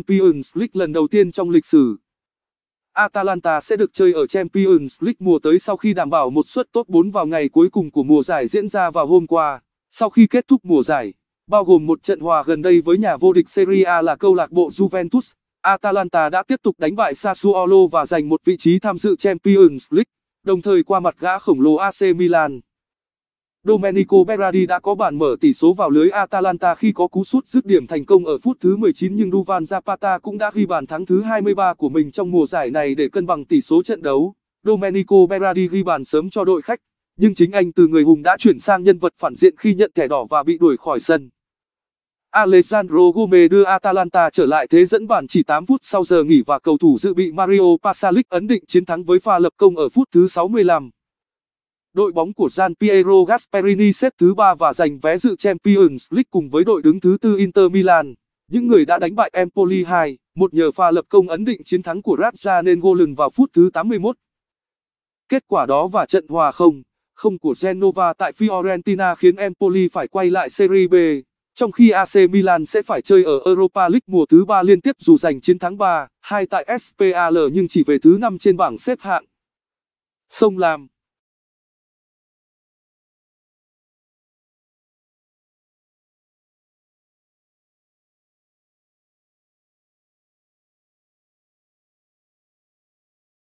Champions League lần đầu tiên trong lịch sử. Atalanta sẽ được chơi ở Champions League mùa tới sau khi đảm bảo một suất top 4 vào ngày cuối cùng của mùa giải diễn ra vào hôm qua. Sau khi kết thúc mùa giải, bao gồm một trận hòa gần đây với nhà vô địch Serie A là câu lạc bộ Juventus, Atalanta đã tiếp tục đánh bại Sassuolo và giành một vị trí tham dự Champions League, đồng thời qua mặt gã khổng lồ AC Milan. Domenico Berardi đã có bàn mở tỷ số vào lưới Atalanta khi có cú sút dứt điểm thành công ở phút thứ 19 nhưng Duvan Zapata cũng đã ghi bàn thắng thứ 23 của mình trong mùa giải này để cân bằng tỷ số trận đấu. Domenico Berardi ghi bàn sớm cho đội khách, nhưng chính anh từ người hùng đã chuyển sang nhân vật phản diện khi nhận thẻ đỏ và bị đuổi khỏi sân. Alejandro Gomez đưa Atalanta trở lại thế dẫn bàn chỉ 8 phút sau giờ nghỉ và cầu thủ dự bị Mario Pasalic ấn định chiến thắng với pha lập công ở phút thứ 65 đội bóng của Gian Piero Gasperini xếp thứ ba và giành vé dự Champions League cùng với đội đứng thứ tư Inter Milan. Những người đã đánh bại Empoli 2, một nhờ pha lập công ấn định chiến thắng của Radja nên Golden vào phút thứ 81. Kết quả đó và trận hòa không, không của Genova tại Fiorentina khiến Empoli phải quay lại Serie B, trong khi AC Milan sẽ phải chơi ở Europa League mùa thứ 3 liên tiếp dù giành chiến thắng 3, 2 tại SPAL nhưng chỉ về thứ 5 trên bảng xếp hạng. Sông Lam